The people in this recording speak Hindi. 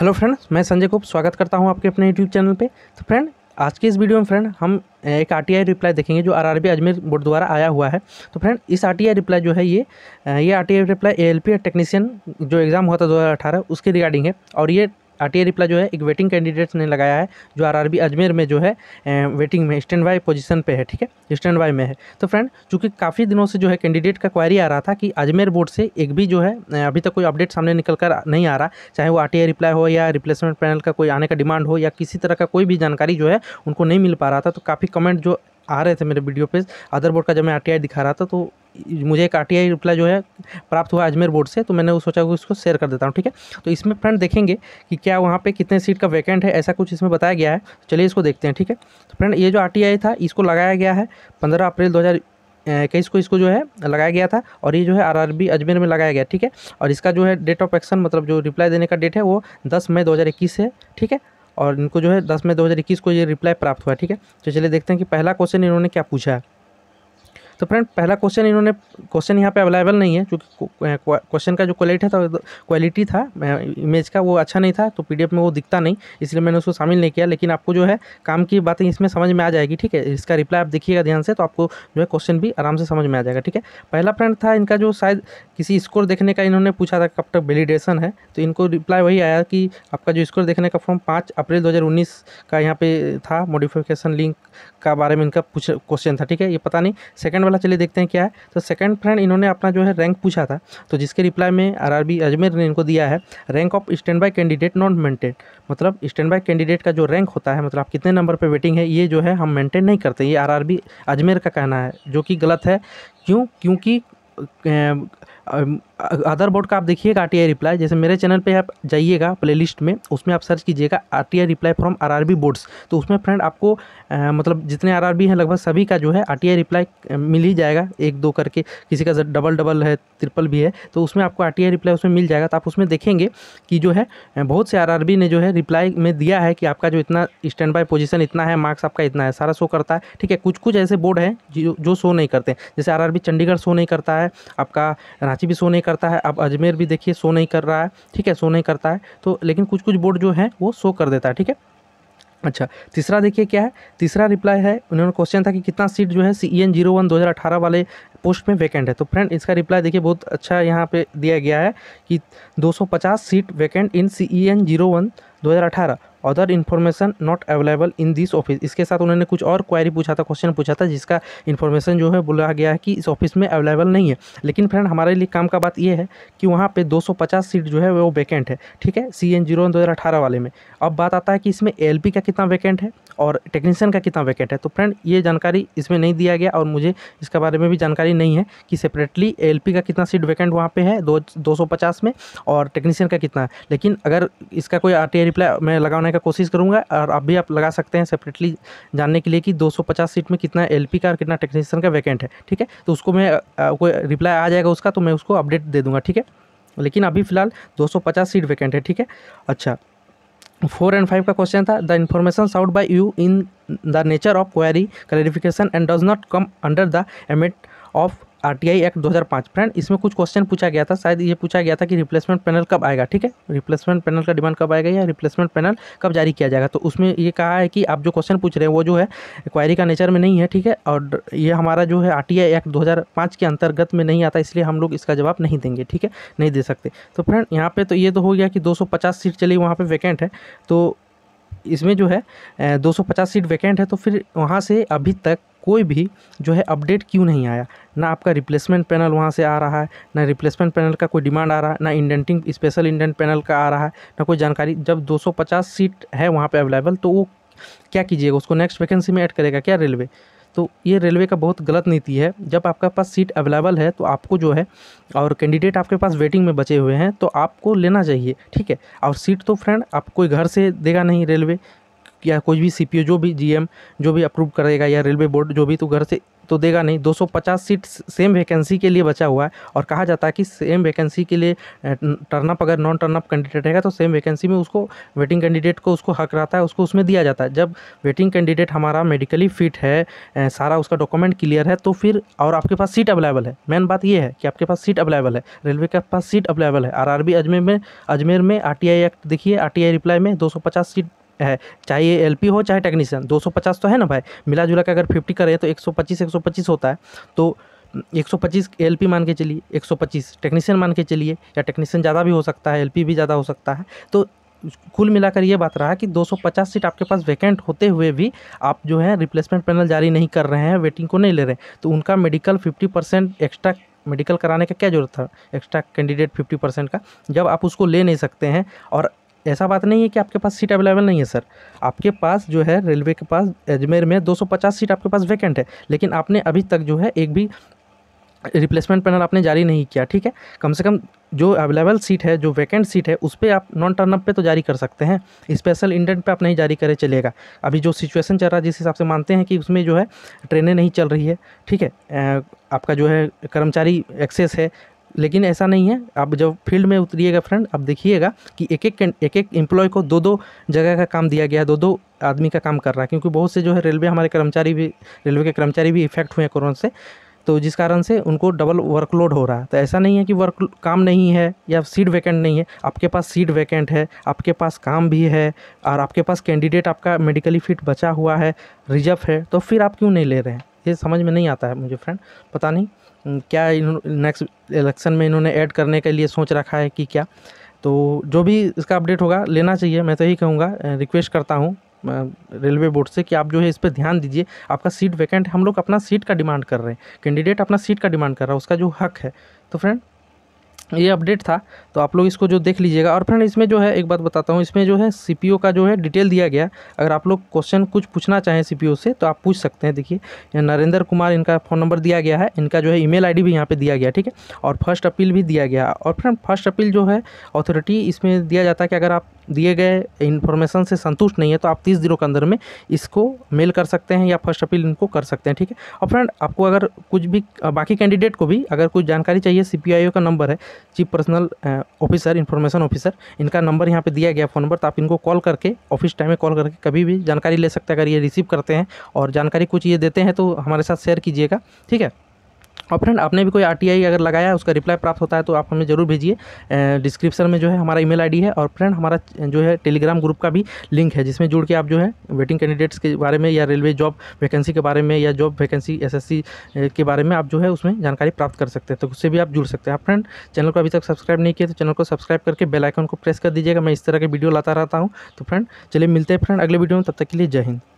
हेलो फ्रेंड्स मैं संजय कुप स्वागत करता हूं आपके अपने यूट्यूब चैनल पे तो फ्रेंड आज के इस वीडियो में फ्रेंड हम एक आरटीआई रिप्लाई देखेंगे जो आरआरबी अजमेर बोर्ड द्वारा आया हुआ है तो फ्रेंड इस आरटीआई रिप्लाई जो है ये ये आरटीआई रिप्लाई एएलपी टेक्नीशियन जो एग्ज़ाम हुआ था दो उसके रिगार्डिंग है और ये आटिया रिप्लाई जो है एक वेटिंग कैंडिडेट्स ने लगाया है जो आरआरबी अजमेर में जो है वेटिंग में स्टैंड बाई पोजीशन पे है ठीक है स्टैंड बाई में है तो फ्रेंड चूंकि काफ़ी दिनों से जो है कैंडिडेट का क्वारी आ रहा था कि अजमेर बोर्ड से एक भी जो है अभी तक कोई अपडेट सामने निकल कर नहीं आ रहा चाहे वो आर रिप्लाई हो या रिप्लेसमेंट पैनल का कोई आने का डिमांड हो या किसी तरह का कोई भी जानकारी जो है उनको नहीं मिल पा रहा था तो काफ़ी कमेंट जो आ रहे थे मेरे वीडियो पे बोर्ड का जब मैं आर दिखा रहा था तो मुझे एक आर रिप्लाई जो है प्राप्त हुआ अजमेर बोर्ड से तो मैंने वो सोचा कि उसको शेयर कर देता हूँ ठीक है तो इसमें फ्रेंड देखेंगे कि क्या वहाँ पे कितने सीट का वैकेंट है ऐसा कुछ इसमें बताया गया है चलिए इसको देखते हैं ठीक है तो फ्रेंड ये जो आर था इसको लगाया गया है पंद्रह अप्रैल दो इक्कीस को इसको जो है लगाया गया था और ये जो है आरआरबी अजमेर में लगाया गया ठीक है और इसका जो है डेट ऑफ एक्शन मतलब जो रिप्लाई देने का डेट है वो दस मई दो है ठीक है और इनको जो है दस मई दो को ये रिप्लाई प्राप्त हुआ ठीक है तो चलिए देखते हैं कि पहला क्वेश्चन इन्होंने क्या पूछा है तो फ्रेंड पहला क्वेश्चन इन्होंने क्वेश्चन यहाँ पे अवेलेबल नहीं है क्योंकि क्वेश्चन का जो क्वालिटी था क्वालिटी तो था इमेज का वो अच्छा नहीं था तो पीडीएफ में वो दिखता नहीं इसलिए मैंने उसको शामिल नहीं किया लेकिन आपको जो है काम की बातें इसमें समझ में आ जाएगी ठीक है इसका रिप्लाई आप देखिएगा ध्यान से तो आपको जो है क्वेश्चन भी आराम से समझ में आ जाएगा ठीक है पहला फ्रेंड था इनका जो शायद किसी स्कोर देखने का इन्होंने पूछा था कब तक वेलीडेशन है तो इनको रिप्लाई वही आया कि आपका जो स्कोर देखने का फॉर्म पाँच अप्रैल दो का यहाँ पर था मॉडिफिकेशन लिंक का बारे में इनका पूछ क्वेश्चन था ठीक है ये पता नहीं सेकंड वाला चलिए देखते हैं क्या है तो सेकंड फ्रेंड इन्होंने अपना जो है रैंक पूछा था तो जिसके रिप्लाई में आरआरबी अजमेर ने इनको दिया है rank of stand by candidate not maintain मतलब स्टैंड बाय कैंडिडेट का जो रैंक होता है मतलब आप कितने नंबर पर वेटिंग है ये जो है हम मेंटेन नहीं करते ये आर अजमेर का कहना है जो कि गलत है क्यों क्योंकि अदर बोर्ड का आप देखिएगा आर रिप्लाई जैसे मेरे चैनल पे आप जाइएगा प्लेलिस्ट में उसमें आप सर्च कीजिएगा R reply from RRB boards तो उसमें फ्रेंड आपको आ, मतलब जितने आरआरबी हैं लगभग सभी का जो है आर रिप्लाई मिल ही जाएगा एक दो करके किसी का डबल डबल है ट्रिपल भी है तो उसमें आपको आर रिप्लाई उसमें मिल जाएगा तो आप उसमें देखेंगे कि जो है बहुत से आर ने जो है रिप्लाई में दिया है कि आपका जो इतना स्टैंड बाई पोजिशन इतना है मार्क्स आपका इतना है सारा शो करता है ठीक है कुछ कुछ ऐसे बोर्ड हैं जो शो नहीं करते जैसे आर चंडीगढ़ शो नहीं करता है आपका कराची भी शो नहीं करता है अब अजमेर भी देखिए शो नहीं कर रहा है ठीक है शो नहीं करता है तो लेकिन कुछ कुछ बोर्ड जो है वो शो कर देता है ठीक है अच्छा तीसरा देखिए क्या है तीसरा रिप्लाई है उन्होंने क्वेश्चन था कि कितना सीट जो है C E N zero one दो हज़ार अठारह वाले पोस्ट में वैकेंट है तो फ्रेंड इसका रिप्लाई देखिए बहुत अच्छा यहाँ पे दिया गया है कि दो सौ पचास seat vacant in C E N zero one दो हज़ार अठारह other information not available in this office इसके साथ उन्होंने कुछ और क्वारी पूछा था क्वेश्चन पूछा था जिसका इन्फॉर्मेशन जो है बोला गया है कि इस ऑफिस में अवेलेबल नहीं है लेकिन फ्रेंड हमारे लिए काम का बात यह है कि वहाँ पर 250 सीट जो है वो वैकेंट है ठीक है सी एन जीरो दो वाले में अब बात आता है कि इसमें एल का कितना वैकेंट है और टेक्नीशियन का कितना वैकेंट है तो फ्रेंड ये जानकारी इसमें नहीं दिया गया और मुझे इसके बारे में भी जानकारी नहीं है कि सेपरेटली एल का कितना सीट वैकेंट वहाँ पर है दो में और टेक्नीशियन का कितना है लेकिन अगर इसका कोई आर रिप्लाई मैं लगाना बताने का कोशिश करूँगा और अब भी आप लगा सकते हैं सेपरेटली जानने के लिए कि 250 सीट में कितना एल का और कितना टेक्नीशियन का वैकेंट है ठीक है तो उसको मैं कोई रिप्लाई आ जाएगा उसका तो मैं उसको अपडेट दे दूँगा ठीक है लेकिन अभी फिलहाल 250 सीट वैकेंट है ठीक है अच्छा फोर एंड फाइव का क्वेश्चन था the information sought by you in the nature of query clarification and does not come under the ambit of R T I act दो हज़ार पाँच फ्रेंड इसमें कुछ क्वेश्चन पूछा गया था शायद ये पूछा गया था कि रिप्लेसमेंट पैनल कब आएगा ठीक है रिप्लेसमेंट पैनल का डिमांड कब आएगा या रिप्लेसमेंट पैनल कब जारी किया जाएगा तो उसमें ये कहा है कि आप जो क्वेश्चन पूछ रहे हैं वो जो है क्वायरी का नेचर में नहीं है ठीक है और ये हमारा जो है आर टी आई एक्ट दो हज़ार पाँच के अंतर्गत में नहीं आता इसलिए हम लोग इसका जवाब नहीं देंगे ठीक है नहीं दे सकते तो फ्रेंड यहाँ पर तो ये तो हो गया कि दो सौ पचास सीट चली वहाँ पर वैकेंट है तो इसमें जो है 250 सीट वैकेंट है तो फिर वहाँ से अभी तक कोई भी जो है अपडेट क्यों नहीं आया ना आपका रिप्लेसमेंट पैनल वहाँ से आ रहा है ना रिप्लेसमेंट पैनल का कोई डिमांड आ रहा है ना इंडेंटिंग स्पेशल इंडेंट पैनल का आ रहा है ना कोई जानकारी जब 250 सीट है वहाँ पे अवेलेबल तो वो क्या कीजिएगा उसको नेक्स्ट वैकेंसी में ऐड करेगा क्या रेलवे तो ये रेलवे का बहुत गलत नीति है जब आपका पास सीट अवेलेबल है तो आपको जो है और कैंडिडेट आपके पास वेटिंग में बचे हुए हैं तो आपको लेना चाहिए ठीक है और सीट तो फ्रेंड आप कोई घर से देगा नहीं रेलवे या कोई भी सीपीयू जो भी जीएम जो भी अप्रूव करेगा या रेलवे बोर्ड जो भी तो घर से तो देगा नहीं 250 सीट सेम वैकेंसी के लिए बचा हुआ है और कहा जाता है कि सेम वैकेंसी के लिए टर्न अप अगर नॉन टर्न अप कैंडिडेट रहेगा तो सेम वैकेंसी में उसको वेटिंग कैंडिडेट को उसको हक रहता है उसको उसमें दिया जाता है जब वेटिंग कैंडिडेट हमारा मेडिकली फिट है सारा उसका डॉक्यूमेंट क्लियर है तो फिर और आपके पास सीट अवेलेबल है मेन बात यह है कि आपके पास सीट अवेलेबल है रेलवे के पास सीट अवेलेबल है आर अजमेर में अजमेर में आर एक्ट देखिए आर रिप्लाई में दो सीट है चाहे एल हो चाहे टेक्नीशियन 250 तो है ना भाई मिला जुला के अगर 50 करें तो 125 125 होता है तो 125 एलपी मान के चलिए 125 टेक्नीशियन मान के चलिए या टेक्नीशियन ज़्यादा भी हो सकता है एलपी भी ज़्यादा हो सकता है तो कुल मिलाकर ये बात रहा कि 250 सीट आपके पास वैकेंट होते हुए भी आप जो है रिप्लेसमेंट पैनल जारी नहीं कर रहे हैं वेटिंग को नहीं ले रहे हैं तो उनका मेडिकल 50 परसेंट एक्स्ट्रा मेडिकल कराने का क्या जरूरत था एक्स्ट्रा कैंडिडेट 50 परसेंट का जब आप उसको ले नहीं सकते हैं और ऐसा बात नहीं है कि आपके पास सीट अवेलेबल नहीं है सर आपके पास जो है रेलवे के पास अजमेर में 250 सीट आपके पास वैकेंट है लेकिन आपने अभी तक जो है एक भी रिप्लेसमेंट पैनल आपने जारी नहीं किया ठीक है कम से कम जो अवेलेबल सीट है जो वैकेंट सीट है उस पर आप नॉन टर्नअप पे तो जारी कर सकते हैं स्पेशल इंडेंट पे आप नहीं जारी करें चलेगा अभी जो सिचुएशन चल रहा है जिस हिसाब से मानते हैं कि उसमें जो है ट्रेनें नहीं चल रही है ठीक है आपका जो है कर्मचारी एक्सेस है लेकिन ऐसा नहीं है आप जब फील्ड में उतरिएगा फ्रेंड आप देखिएगा कि एक एक एक एक एम्प्लॉय को दो दो जगह का काम दिया गया है दो दो आदमी का काम कर रहा है क्योंकि बहुत से जो है रेलवे हमारे कर्मचारी भी रेलवे के कर्मचारी भी इफेक्ट हुए हैं कोरोना से तो जिस कारण से उनको डबल वर्कलोड हो रहा है तो ऐसा नहीं है कि वर्क काम नहीं है या सीट वैकेंट नहीं है आपके पास सीट वैकेंट है आपके पास काम भी है और आपके पास कैंडिडेट आपका मेडिकली फिट बचा हुआ है रिजर्व है तो फिर आप क्यों नहीं ले रहे हैं ये समझ में नहीं आता है मुझे फ्रेंड पता नहीं क्या इन्होंने नेक्स्ट इलेक्शन में इन्होंने ऐड करने के लिए सोच रखा है कि क्या तो जो भी इसका अपडेट होगा लेना चाहिए मैं तो यही कहूँगा रिक्वेस्ट करता हूँ रेलवे बोर्ड से कि आप जो है इस पर ध्यान दीजिए आपका सीट वैकेंट हम लोग अपना सीट का डिमांड कर रहे हैं कैंडिडेट अपना सीट का डिमांड कर रहा है उसका जो हक है तो फ्रेंड ये अपडेट था तो आप लोग इसको जो देख लीजिएगा और फ्रेंड इसमें जो है एक बात बताता हूँ इसमें जो है सी का जो है डिटेल दिया गया अगर आप लोग क्वेश्चन कुछ पूछना चाहें सी से तो आप पूछ सकते हैं देखिए नरेंद्र कुमार इनका फ़ोन नंबर दिया गया है इनका जो है ईमेल आईडी भी यहाँ पे दिया गया ठीक है और फर्स्ट अपील भी दिया गया और फ्रेंड फर्स्ट अपील जो है अथॉरिटी इसमें दिया जाता है कि अगर आप दिए गए इन्फॉर्मेशन से संतुष्ट नहीं है तो आप तीस दिनों के अंदर में इसको मेल कर सकते हैं या फर्स्ट अपील इनको कर सकते हैं ठीक है और फ्रेंड आपको अगर कुछ भी बाकी कैंडिडेट को भी अगर कुछ जानकारी चाहिए सी का नंबर है chief personnel officer information officer इनका नंबर यहाँ पर दिया गया फ़ोन नंबर तो आप इनको कॉल करके ऑफिस टाइम में कॉल करके कभी भी जानकारी ले सकते हैं अगर ये रिसीव करते हैं और जानकारी कुछ ये देते हैं तो हमारे साथ शेयर कीजिएगा ठीक है और फ्रेंड आपने भी कोई आर अगर लगाया है उसका रिप्लाई प्राप्त होता है तो आप हमें ज़रूर भेजिए डिस्क्रिप्शन में जो है हमारा ईमेल आईडी है और फ्रेंड हमारा जो है टेलीग्राम ग्रुप का भी लिंक है जिसमें जुड़ के आप जो है वेटिंग कैंडिडेट्स के बारे में या रेलवे जॉब वैकेंसी के बारे में या जॉब वैकेंसी सी के बारे में आप जो है उसमें जानकारी प्राप्त कर सकते हैं तो उससे भी आप जुड़ सकते हैं आप फ्रेंड चैनल को अभी तक सब्सक्राइब नहीं किया तो चैनल को सब्सक्राइब करके बेलाइकन को प्रेस कर दीजिएगा मैं इस तरह के वीडियो लाता रहता हूँ तो फ्रेंड चलिए मिलते हैं फ्रेंड अगले वीडियो में तब तक के लिए जय हिंद